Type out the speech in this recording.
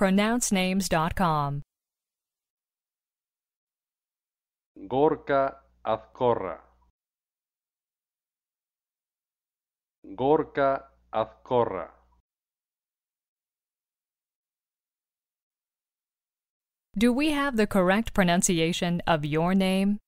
pronouncenames.com. Gorka Azcorra. Gorka Azcorra. Do we have the correct pronunciation of your name?